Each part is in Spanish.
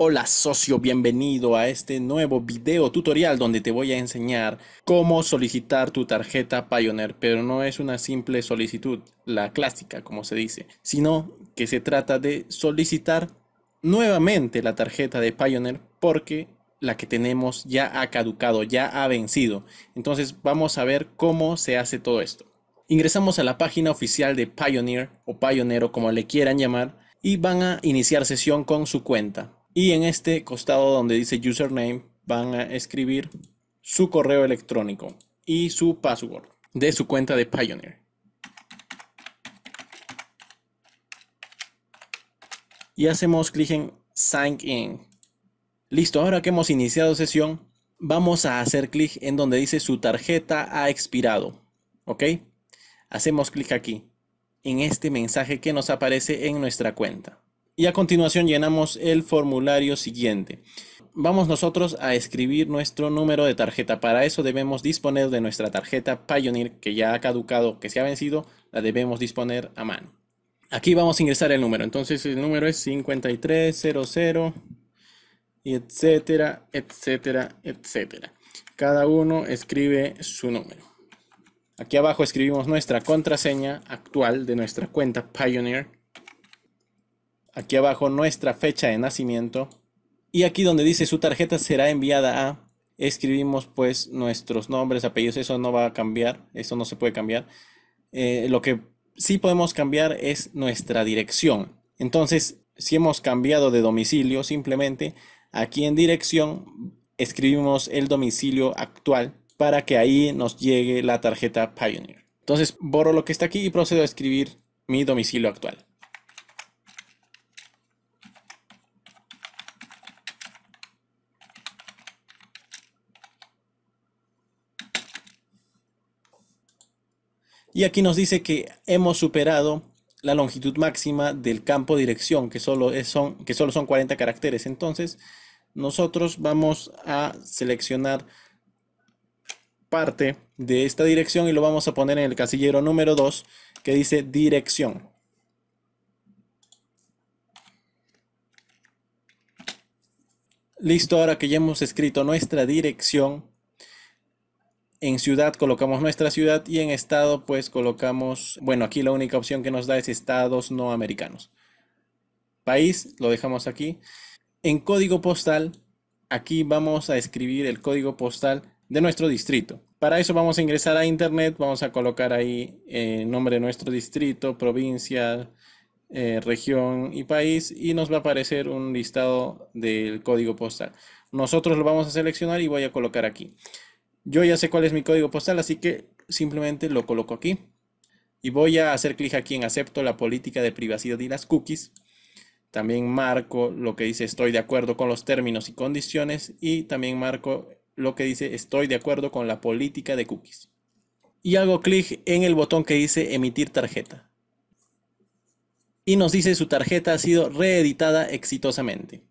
Hola socio, bienvenido a este nuevo video tutorial donde te voy a enseñar cómo solicitar tu tarjeta Pioneer, pero no es una simple solicitud, la clásica como se dice, sino que se trata de solicitar nuevamente la tarjeta de Pioneer porque la que tenemos ya ha caducado, ya ha vencido. Entonces vamos a ver cómo se hace todo esto. Ingresamos a la página oficial de Pioneer o Pioneer o como le quieran llamar y van a iniciar sesión con su cuenta y en este costado donde dice username van a escribir su correo electrónico y su password de su cuenta de Pioneer. Y hacemos clic en Sign In. Listo, ahora que hemos iniciado sesión, vamos a hacer clic en donde dice su tarjeta ha expirado. ¿Ok? Hacemos clic aquí, en este mensaje que nos aparece en nuestra cuenta. Y a continuación llenamos el formulario siguiente. Vamos nosotros a escribir nuestro número de tarjeta. Para eso debemos disponer de nuestra tarjeta Pioneer que ya ha caducado, que se ha vencido, la debemos disponer a mano. Aquí vamos a ingresar el número. Entonces el número es 5300 y etcétera, etcétera, etcétera. Cada uno escribe su número. Aquí abajo escribimos nuestra contraseña actual de nuestra cuenta Pioneer Aquí abajo nuestra fecha de nacimiento. Y aquí donde dice su tarjeta será enviada a, escribimos pues nuestros nombres, apellidos, eso no va a cambiar, eso no se puede cambiar. Eh, lo que sí podemos cambiar es nuestra dirección. Entonces, si hemos cambiado de domicilio, simplemente aquí en dirección escribimos el domicilio actual para que ahí nos llegue la tarjeta Pioneer. Entonces borro lo que está aquí y procedo a escribir mi domicilio actual. Y aquí nos dice que hemos superado la longitud máxima del campo dirección, que solo, son, son 40 caracteres. Entonces, nosotros vamos a seleccionar parte de esta dirección y lo vamos a poner en el casillero número 2 que dice dirección. Listo, ahora que ya hemos escrito nuestra dirección, en ciudad colocamos nuestra ciudad y en estado pues colocamos, bueno, aquí la única opción que nos da es estados no americanos. País, lo dejamos aquí. En código postal, aquí vamos a escribir el código postal de nuestro distrito. Para eso vamos a ingresar a internet, vamos a colocar ahí el eh, nombre de nuestro distrito, provincia, eh, región y país y nos va a aparecer un listado del código postal. Nosotros lo vamos a seleccionar y voy a colocar aquí. Yo ya sé cuál es mi código postal, así que simplemente lo coloco aquí. Y voy a hacer clic aquí en acepto la política de privacidad y las cookies. También marco lo que dice estoy de acuerdo con los términos y condiciones. Y también marco lo que dice estoy de acuerdo con la política de cookies. Y hago clic en el botón que dice emitir tarjeta. Y nos dice su tarjeta ha sido reeditada exitosamente.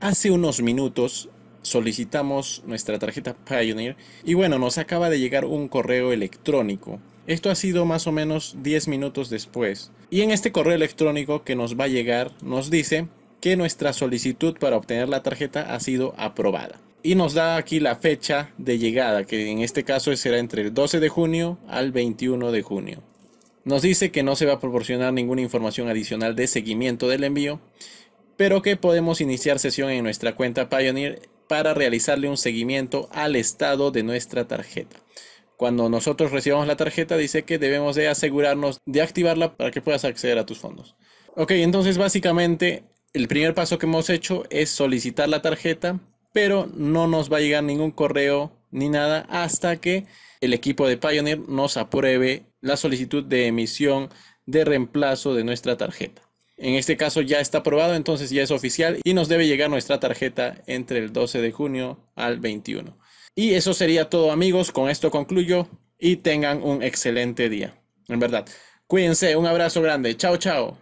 Hace unos minutos solicitamos nuestra tarjeta Pioneer y bueno, nos acaba de llegar un correo electrónico. Esto ha sido más o menos 10 minutos después. Y en este correo electrónico que nos va a llegar nos dice que nuestra solicitud para obtener la tarjeta ha sido aprobada. Y nos da aquí la fecha de llegada, que en este caso será entre el 12 de junio al 21 de junio. Nos dice que no se va a proporcionar ninguna información adicional de seguimiento del envío, pero que podemos iniciar sesión en nuestra cuenta Pioneer para realizarle un seguimiento al estado de nuestra tarjeta. Cuando nosotros recibamos la tarjeta dice que debemos de asegurarnos de activarla para que puedas acceder a tus fondos. Ok, entonces básicamente el primer paso que hemos hecho es solicitar la tarjeta, pero no nos va a llegar ningún correo ni nada hasta que el equipo de Pioneer nos apruebe la solicitud de emisión de reemplazo de nuestra tarjeta. En este caso ya está aprobado, entonces ya es oficial y nos debe llegar nuestra tarjeta entre el 12 de junio al 21. Y eso sería todo amigos, con esto concluyo y tengan un excelente día. En verdad, cuídense, un abrazo grande, chao chao.